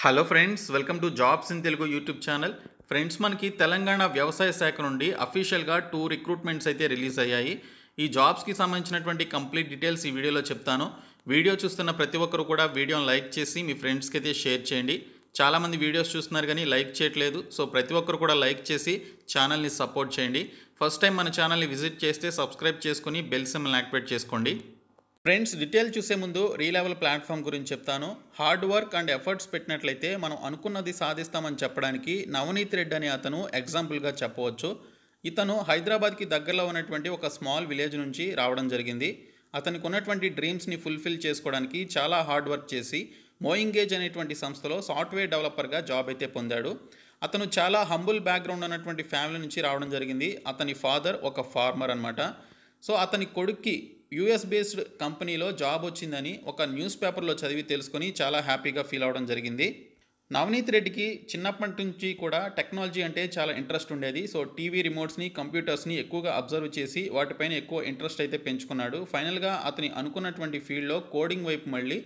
hello friends welcome to jobs in Telugu YouTube channel friends మనకి తెలంగాణ వ్యవసాయ శాఖ నుండి అఫీషియల్గా టూ రిక్రూట్మెంట్స్ అయితే రిలీజ్ అయ్యాయి ఈ జాబ్స్కి సంబంధించినటువంటి కంప్లీట్ డీటెయిల్స్ ఈ వీడియోలో చెప్తాను వీడియో చూస్తున్న ప్రతి ఒక్కరు కూడా వీడియోని లైక్ చేసి మీ ఫ్రెండ్స్కి అయితే షేర్ చేయండి చాలామంది వీడియోస్ చూస్తున్నారు కానీ లైక్ చేయట్లేదు సో ప్రతి ఒక్కరు కూడా లైక్ చేసి ఛానల్ని సపోర్ట్ చేయండి ఫస్ట్ టైం మన ఛానల్ని విజిట్ చేస్తే సబ్స్క్రైబ్ చేసుకుని బెల్ సిమ్ని యాక్టివేట్ చేసుకోండి ఫ్రెండ్స్ డీటెయిల్ చూసే ముందు లెవెల్ ప్లాట్ఫామ్ గురించి చెప్తాను హార్డ్ వర్క్ అండ్ ఎఫర్ట్స్ పెట్టినట్లయితే మనం అనుకున్నది సాధిస్తామని చెప్పడానికి నవనీత్ రెడ్డి అనే అతను ఎగ్జాంపుల్గా చెప్పవచ్చు ఇతను హైదరాబాద్కి దగ్గరలో ఉన్నటువంటి ఒక స్మాల్ విలేజ్ నుంచి రావడం జరిగింది అతనికి ఉన్నటువంటి డ్రీమ్స్ని ఫుల్ఫిల్ చేసుకోవడానికి చాలా హార్డ్ వర్క్ చేసి మోయింగేజ్ అనేటువంటి సంస్థలో సాఫ్ట్వేర్ డెవలపర్గా జాబ్ అయితే పొందాడు అతను చాలా హంబుల్ బ్యాక్గ్రౌండ్ ఉన్నటువంటి ఫ్యామిలీ నుంచి రావడం జరిగింది అతని ఫాదర్ ఒక ఫార్మర్ అనమాట సో అతని కొడుక్కి యుఎస్ బేస్డ్ కంపెనీలో జాబ్ వచ్చిందని ఒక న్యూస్ పేపర్లో చదివి తెలుసుకొని చాలా హ్యాపీగా ఫీల్ అవ్వడం జరిగింది నవనీత్ రెడ్డికి చిన్నప్పటి నుంచి కూడా టెక్నాలజీ అంటే చాలా ఇంట్రెస్ట్ ఉండేది సో టీవీ రిమోట్స్ని కంప్యూటర్స్ని ఎక్కువగా అబ్జర్వ్ చేసి వాటిపైన ఎక్కువ ఇంట్రెస్ట్ అయితే పెంచుకున్నాడు ఫైనల్గా అతని అనుకున్నటువంటి ఫీల్డ్లో కోడింగ్ వైపు మళ్ళీ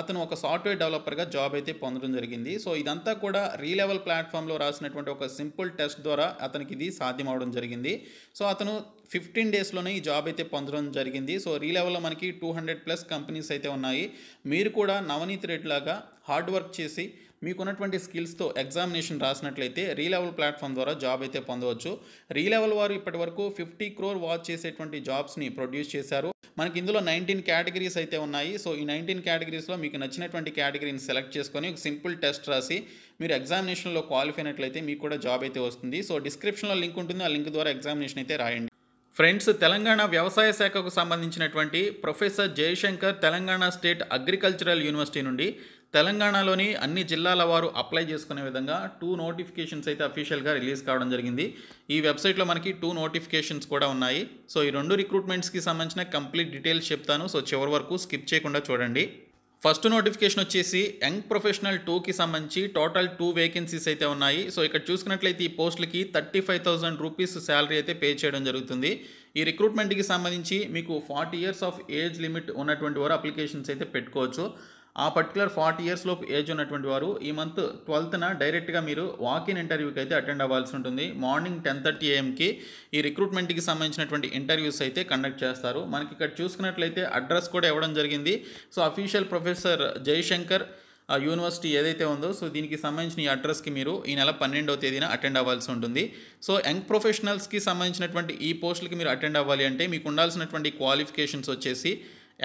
అతను ఒక సాఫ్ట్వేర్ డెవలపర్గా జాబ్ అయితే పొందడం జరిగింది సో ఇదంతా కూడా రీలెవల్ ప్లాట్ఫామ్లో రాసినటువంటి ఒక సింపుల్ టెస్ట్ ద్వారా అతనికి ఇది సాధ్యం అవడం జరిగింది సో అతను ఫిఫ్టీన్ డేస్లోనే ఈ జాబ్ అయితే పొందడం జరిగింది సో రీ లెవెల్లో మనకి టూ హండ్రెడ్ ప్లస్ కంపెనీస్ అయితే ఉన్నాయి మీరు కూడా నవనీత్ రెడ్డి లాగా హార్డ్ వర్క్ చేసి మీకున్నటువంటి స్కిల్స్తో ఎగ్జామినేషన్ రాసినట్లయితే రీలెవెల్ ప్లాట్ఫామ్ ద్వారా జాబ్ అయితే పొందవచ్చు రీలెవెల్ వారు ఇప్పటి వరకు ఫిఫ్టీ క్రోర్ వాచ్ చేసేటువంటి జాబ్స్ని ప్రొడ్యూస్ చేశారు మనకి ఇందులో నైన్టీన్ కేటగిరీస్ అయితే ఉన్నాయి సో ఈ నైన్టీన్ కేటగిరీస్లో మీకు నచ్చినటువంటి కేటగిరీని సెలెక్ట్ చేసుకొని ఒక సింపుల్ టెస్ట్ రాసి మీరు ఎగ్జామినేషన్లో క్వాలిఫైనట్లయితే మీకు కూడా జాబ్ అయితే వస్తుంది సో డిస్క్రిప్షన్లో లింక్ ఉంటుంది ఆ లింక్ ద్వారా ఎగ్జామినేషన్ అయితే రాయండి ఫ్రెండ్స్ తెలంగాణ వ్యవసాయ శాఖకు సంబంధించినటువంటి professor Jayashankar Telangana state agricultural university నుండి తెలంగాణలోని అన్ని జిల్లాల వారు అప్లై చేసుకునే విధంగా టూ నోటిఫికేషన్స్ అయితే అఫీషియల్గా రిలీజ్ కావడం జరిగింది ఈ వెబ్సైట్లో మనకి టూ నోటిఫికేషన్స్ కూడా ఉన్నాయి సో ఈ రెండు రిక్రూట్మెంట్స్కి సంబంధించిన కంప్లీట్ డీటెయిల్స్ చెప్తాను సో చివరి వరకు స్కిప్ చేయకుండా చూడండి ఫస్ట్ నోటిఫికేషన్ వచ్చేసి యంగ్ ప్రొఫెషనల్ టూకి సంబంధించి టోటల్ టూ వేకెన్సీస్ అయితే ఉన్నాయి సో ఇక్కడ చూసుకున్నట్లయితే ఈ పోస్టులకి thirty five thousand rupees salary అయితే పే చేయడం జరుగుతుంది ఈ రిక్రూట్మెంట్కి సంబంధించి మీకు forty years of age limit ఉన్నటువంటి వారు అప్లికేషన్స్ అయితే పెట్టుకోవచ్చు ఆ పర్టికులర్ ఫార్టీ ఇయర్స్ లోపు ఏజ్ ఉన్నటువంటి వారు ఈ మంత్ ట్వెల్త్న డైరెక్ట్గా మీరు వాకిన్ ఇంటర్వ్యూకి అయితే అటెండ్ అవ్వాల్సి ఉంటుంది మార్నింగ్ టెన్ థర్టీ ఏఎంకి ఈ రిక్రూట్మెంట్కి సంబంధించినటువంటి ఇంటర్వ్యూస్ అయితే కండక్ట్ చేస్తారు మనకి ఇక్కడ చూసుకున్నట్లయితే అడ్రస్ కూడా ఇవ్వడం జరిగింది so official professor Jayashankar university ఏదైతే ఉందో సో దీనికి సంబంధించిన ఈ అడ్రస్కి మీరు ఈ నెల పన్నెండవ తేదీన అటెండ్ అవ్వాల్సి ఉంటుంది సో యంగ్ ప్రొఫెషనల్స్కి సంబంధించినటువంటి ఈ పోస్టులకి మీరు అటెండ్ అవ్వాలి అంటే మీకు ఉండాల్సినటువంటి క్వాలిఫికేషన్స్ వచ్చేసి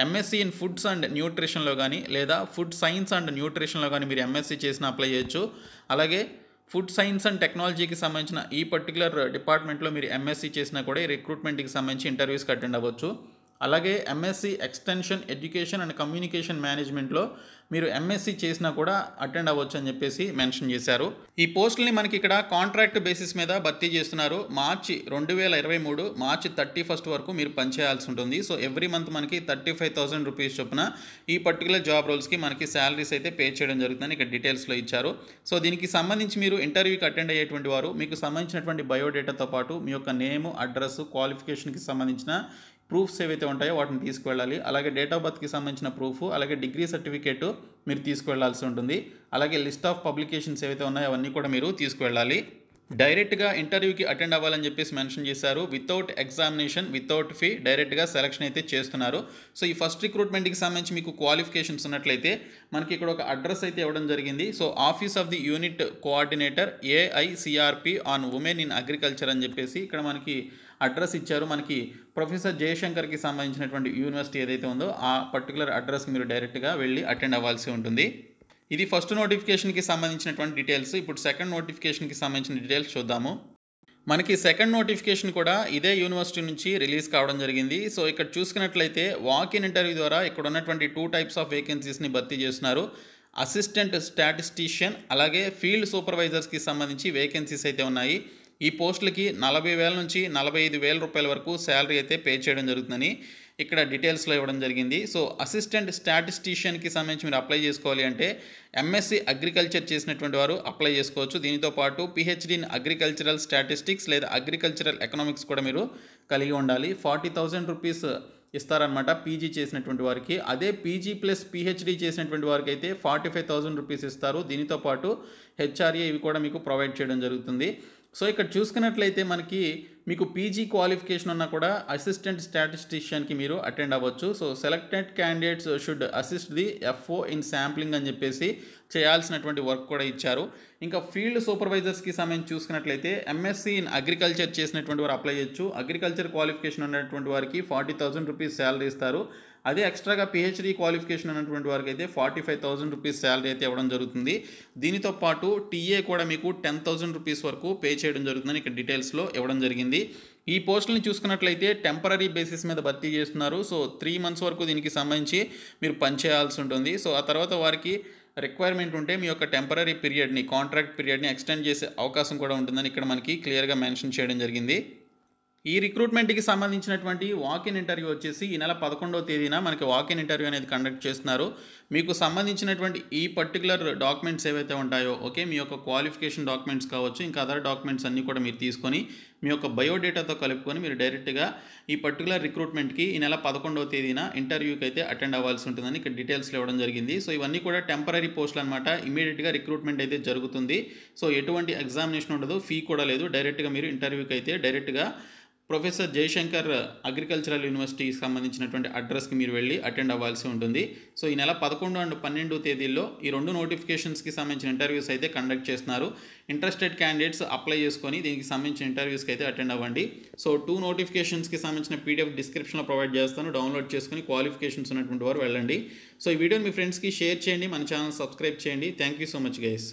ఎంఎస్సి ఇన్ ఫుడ్స్ అండ్ న్యూట్రిషన్లో కానీ లేదా ఫుడ్ సైన్స్ అండ్ న్యూట్రిషన్లో కానీ మీరు ఎంఎస్సీ చేసిన అప్లై చేయొచ్చు అలాగే ఫుడ్ సైన్స్ అండ్ టెక్నాలజీకి సంబంధించిన ఈ పర్టికులర్ డిపార్ట్మెంట్లో మీరు ఎంఎస్సి చేసినా కూడా ఈ రిక్రూట్మెంట్కి సంబంధించి ఇంటర్వ్యూస్కి అటెండ్ అవ్వచ్చు అలాగే MSc extension education and communication మేనేజ్మెంట్లో మీరు ఎంఎస్సి చేసినా కూడా అటెండ్ అవ్వచ్చు అని చెప్పేసి మెన్షన్ చేశారు ఈ పోస్టుల్ని మనకి ఇక్కడ కాంట్రాక్ట్ బేసిస్ మీద భర్తీ చేస్తున్నారు మార్చి రెండు వేల ఇరవై మూడు మార్చి థర్టీ ఫస్ట్ వరకు మీరు పనిచేయాల్సి ఉంటుంది సో ఎవ్రీ మంత్ మనకి థర్టీ ఫైవ్ థౌసండ్ రూపీస్ చొప్పున ఈ పర్టికులర్ జాబ్ రోల్స్కి మనకి శాలరీస్ అయితే పే చేయడం జరుగుతుందని ఇక్కడ డీటెయిల్స్లో ఇచ్చారు సో దీనికి సంబంధించి మీరు ఇంటర్వ్యూకి అటెండ్ అయ్యేటువంటి వారు మీకు సంబంధించినటువంటి బయోడేటాతో పాటు మీ యొక్క నేమ్ అడ్రస్ క్వాలిఫికేషన్కి సంబంధించిన ప్రూఫ్స్ ఏవైతే ఉంటాయో వాటిని తీసుకువెళ్ళాలి అలాగే డేట్ ఆఫ్ బర్త్కి సంబంధించిన ప్రూఫ్ అలాగే డిగ్రీ సర్టిఫికేటు మీరు తీసుకువెళ్లాల్సి ఉంటుంది అలాగే లిస్ట్ ఆఫ్ పబ్లికేషన్స్ ఏవైతే ఉన్నాయో అవన్నీ కూడా మీరు తీసుకువెళ్ళాలి డైరెక్ట్గా ఇంటర్వ్యూకి అటెండ్ అవ్వాలని చెప్పేసి మెన్షన్ చేశారు వితౌట్ ఎగ్జామినేషన్ వితౌట్ ఫీ డైరెక్ట్గా సెలక్షన్ అయితే చేస్తున్నారు సో ఈ ఫస్ట్ రిక్రూట్మెంట్కి సంబంధించి మీకు క్వాలిఫికేషన్స్ ఉన్నట్లయితే మనకి ఇక్కడ ఒక అడ్రస్ అయితే ఇవ్వడం జరిగింది so office of the unit coordinator AICRP on women in agriculture అని చెప్పేసి ఇక్కడ మనకి అడ్రస్ ఇచ్చారు మనకి ప్రొఫెసర్ జయశంకర్కి సంబంధించినటువంటి యూనివర్సిటీ ఏదైతే ఉందో ఆ పర్టికులర్ అడ్రస్కి మీరు డైరెక్ట్గా వెళ్ళి అటెండ్ అవ్వాల్సి ఉంటుంది ఇది ఫస్ట్ నోటిఫికేషన్కి సంబంధించినటువంటి డీటెయిల్స్ ఇప్పుడు సెకండ్ నోటిఫికేషన్కి సంబంధించిన డీటెయిల్స్ చూద్దాము మనకి సెకండ్ నోటిఫికేషన్ కూడా ఇదే యూనివర్సిటీ నుంచి రిలీజ్ కావడం జరిగింది సో ఇక్కడ చూసుకున్నట్లయితే వాక్ ఇన్ ఇంటర్వ్యూ ద్వారా ఇక్కడ ఉన్నటువంటి టూ టైప్స్ ఆఫ్ వేకెన్సీస్ని భర్తీ చేస్తున్నారు అసిస్టెంట్ స్టాటిస్టిషియన్ అలాగే ఫీల్డ్ సూపర్వైజర్స్కి సంబంధించి వేకెన్సీస్ అయితే ఉన్నాయి ఈ పోస్టులకి నలభై వేల నుంచి నలభై ఐదు వేల రూపాయల వరకు శాలరీ అయితే పే చేయడం జరుగుతుందని ఇక్కడ డీటెయిల్స్లో ఇవ్వడం జరిగింది సో అసిస్టెంట్ స్టాటిస్టీషియన్కి సంబంధించి మీరు అప్లై చేసుకోవాలి అంటే ఎంఎస్సి అగ్రికల్చర్ చేసినటువంటి వారు అప్లై చేసుకోవచ్చు దీనితో పాటు పిహెచ్డి ఇన్ అగ్రికల్చరల్ స్టాటిస్టిక్స్ లేదా అగ్రికల్చరల్ ఎకనామిక్స్ కూడా మీరు కలిగి ఉండాలి ఫార్టీ థౌజండ్ రూపీస్ ఇస్తారనమాట పీజీ చేసినటువంటి వారికి అదే పీజీ ప్లస్ పిహెచ్డీ చేసినటువంటి వారికి అయితే ఫార్టీ ఫైవ్ థౌజండ్ రూపీస్ ఇస్తారు దీనితో పాటు హెచ్ఆర్ఏ ఇవి కూడా మీకు ప్రొవైడ్ చేయడం జరుగుతుంది సో ఇక్కడ చూసుకున్నట్లయితే మనకి మీకు పీజీ క్వాలిఫికేషన్ ఉన్నా కూడా అసిస్టెంట్ స్టాటిస్టిషియన్కి మీరు అటెండ్ అవ్వచ్చు so selected candidates should assist the FO in sampling అని చెప్పేసి చేయాల్సినటువంటి వర్క్ కూడా ఇచ్చారు ఇంకా ఫీల్డ్ సూపర్వైజర్స్కి సమయం చూసుకున్నట్లయితే ఎంఎస్సీ ఇన్ అగ్రికల్చర్ చేసినటువంటి వారు అప్లై చేయొచ్చు అగ్రికల్చర్ క్వాలిఫికేషన్ ఉన్నటువంటి వారికి ఫార్టీ థౌజండ్ రూపీస్ శాలరీ ఇస్తారు అదే ఎక్స్ట్రాగా పిహెచ్డి క్వాలిఫికేషన్ అన్నటువంటి వారికి అయితే forty five thousand rupees salary అయితే ఇవ్వడం జరుగుతుంది దీనితో పాటు టీఏ కూడా మీకు టెన్ థౌసండ్ రూపీస్ వరకు పే చేయడం జరుగుతుందని ఇక్కడ డీటెయిల్స్లో ఇవ్వడం జరిగింది ఈ పోస్టులను చూసుకున్నట్లయితే టెంపరీ బేసిస్ మీద భర్తీ చేస్తున్నారు సో త్రీ మంత్స్ వరకు దీనికి సంబంధించి మీరు పనిచేయాల్సి ఉంటుంది సో ఆ తర్వాత వారికి రిక్వైర్మెంట్ ఉంటే మీ యొక్క టెంపరీ పీరియడ్ని కాంట్రాక్ట్ పీరియడ్ని ఎక్స్టెండ్ చేసే అవకాశం కూడా ఉంటుందని ఇక్కడ మనకి క్లియర్గా మెన్షన్ చేయడం జరిగింది ఈ రిక్రూట్మెంట్కి సంబంధించినటువంటి వాకిన్ ఇంటర్వ్యూ వచ్చేసి ఈ నెల పదకొండవ తేదీన మనకి వాకిన్ ఇంటర్వ్యూ అనేది కండక్ట్ చేస్తున్నారు మీకు సంబంధించినటువంటి ఈ పర్టికులర్ డాక్యుమెంట్స్ ఏవైతే ఉంటాయో ఓకే మీ యొక్క క్వాలిఫికేషన్ డాక్యుమెంట్స్ కావచ్చు ఇంకా అదర్ డాక్యుమెంట్స్ అన్నీ కూడా మీరు తీసుకొని మీ యొక్క బయోడేటాతో కలుపుకొని మీరు డైరెక్ట్గా ఈ పర్టికులర్ రిక్రూట్మెంట్కి ఈ నెల పదకొండవ తేదీన ఇంటర్వ్యూకి అయితే అటెండ్ అవ్వాల్సి ఉంటుందని ఇక్కడ డీటెయిల్స్లో ఇవ్వడం జరిగింది సో ఇవన్నీ కూడా టెంపరీ పోస్టులు అనమాట ఇమీడియట్గా రిక్రూట్మెంట్ అయితే జరుగుతుంది సో ఎటువంటి ఎగ్జామినేషన్ ఉండదు ఫీ కూడా లేదు డైరెక్ట్గా మీరు ఇంటర్వ్యూకి అయితే డైరెక్ట్గా ప్రొఫెసర్ జయశంకర్ అగ్రికల్చరల్ యూనివర్సిటీకి సంబంధించినటువంటి అడ్రస్కి మీరు వెళ్ళి అటెండ్ అవ్వాల్సి ఉంటుంది సో ఈ నెల పదకొండు అండ్ పన్నెండు తేదీల్లో ఈ రెండు నోటిఫికేషన్స్కి సంబంధించిన ఇంటర్వ్యూస్ అయితే కండక్ట్ చేస్తున్నారు ఇంట్రెస్టెడ్ క్యాండిడేట్స్ అప్లై చేసుకొని దీనికి సంబంధించిన ఇంటర్వ్యూస్కి అయితే అటెండ్ అవ్వండి సో టూ నోటిఫికేషన్స్కి సంబంధించిన పీడిఎఫ్ డిస్క్రిప్షన్లో ప్రొవైడ్ చేస్తాను డౌన్లోడ్ చేసుకుని క్వాలిఫికేషన్స్ ఉన్నటువంటి వారు వెళ్ళండి సో ఈ వీడియోని మీ ఫ్రెండ్స్కి షేర్ చేయండి మన ఛానల్ సబ్స్క్రైబ్ చేయండి thank you so much guys